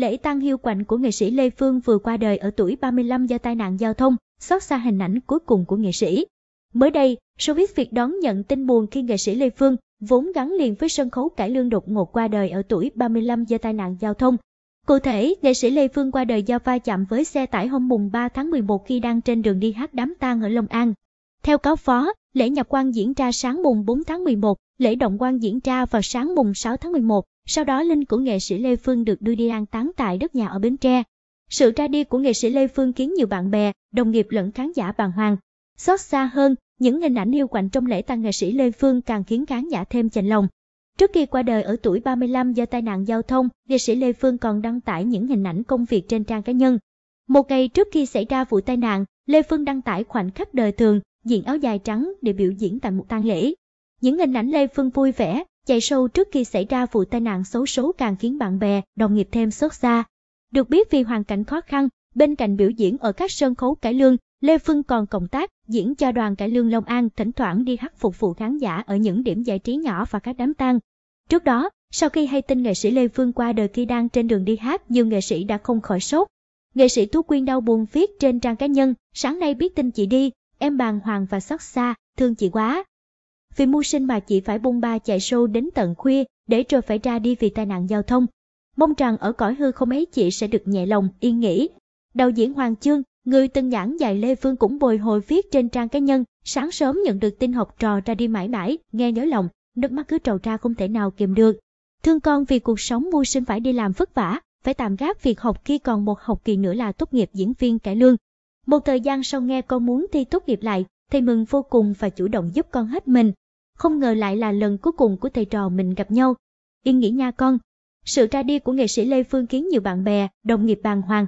Lễ tang hiu quạnh của nghệ sĩ Lê Phương vừa qua đời ở tuổi 35 do tai nạn giao thông, xót xa hình ảnh cuối cùng của nghệ sĩ. Mới đây, showbiz việc đón nhận tin buồn khi nghệ sĩ Lê Phương, vốn gắn liền với sân khấu cải lương đột ngột qua đời ở tuổi 35 do tai nạn giao thông. Cụ thể, nghệ sĩ Lê Phương qua đời do va chạm với xe tải hôm mùng 3 tháng 11 khi đang trên đường đi hát đám tang ở Long An. Theo cáo phó, lễ nhập quan diễn ra sáng mùng 4 tháng 11, lễ động quan diễn ra vào sáng mùng 6 tháng 11. Sau đó linh của nghệ sĩ Lê Phương được đưa đi an táng tại đất nhà ở Bến Tre. Sự ra đi của nghệ sĩ Lê Phương khiến nhiều bạn bè, đồng nghiệp lẫn khán giả bàng hoàng. Xót xa hơn, những hình ảnh hiu quạnh trong lễ tang nghệ sĩ Lê Phương càng khiến khán giả thêm chạnh lòng. Trước khi qua đời ở tuổi 35 do tai nạn giao thông, nghệ sĩ Lê Phương còn đăng tải những hình ảnh công việc trên trang cá nhân. Một ngày trước khi xảy ra vụ tai nạn, Lê Phương đăng tải khoảnh khắc đời thường, diện áo dài trắng để biểu diễn tại một tang lễ. Những hình ảnh Lê Phương vui vẻ, Chạy sâu trước khi xảy ra vụ tai nạn xấu số càng khiến bạn bè, đồng nghiệp thêm xót xa. Được biết vì hoàn cảnh khó khăn, bên cạnh biểu diễn ở các sân khấu cải lương, Lê Phương còn cộng tác, diễn cho đoàn cải lương Long An thỉnh thoảng đi hát phục vụ khán giả ở những điểm giải trí nhỏ và các đám tang. Trước đó, sau khi hay tin nghệ sĩ Lê Phương qua đời khi đang trên đường đi hát, nhiều nghệ sĩ đã không khỏi sốt. Nghệ sĩ Tú Quyên đau buồn viết trên trang cá nhân, sáng nay biết tin chị đi, em bàng hoàng và xót xa, thương chị quá vì mưu sinh mà chị phải bung ba chạy sâu đến tận khuya để rồi phải ra đi vì tai nạn giao thông. Mong rằng ở cõi hư không ấy chị sẽ được nhẹ lòng, yên nghỉ. Đạo diễn Hoàng Chương, người từng nhãn dạy Lê Phương cũng bồi hồi viết trên trang cá nhân, sáng sớm nhận được tin học trò ra đi mãi mãi, nghe nhớ lòng, nước mắt cứ trầu ra không thể nào kìm được. Thương con vì cuộc sống mưu sinh phải đi làm vất vả, phải tạm gác việc học khi còn một học kỳ nữa là tốt nghiệp diễn viên cải lương. Một thời gian sau nghe con muốn thi tốt nghiệp lại, thầy mừng vô cùng và chủ động giúp con hết mình. Không ngờ lại là lần cuối cùng của thầy trò mình gặp nhau. Yên nghĩ nha con. Sự ra đi của nghệ sĩ Lê Phương khiến nhiều bạn bè, đồng nghiệp bàng hoàng,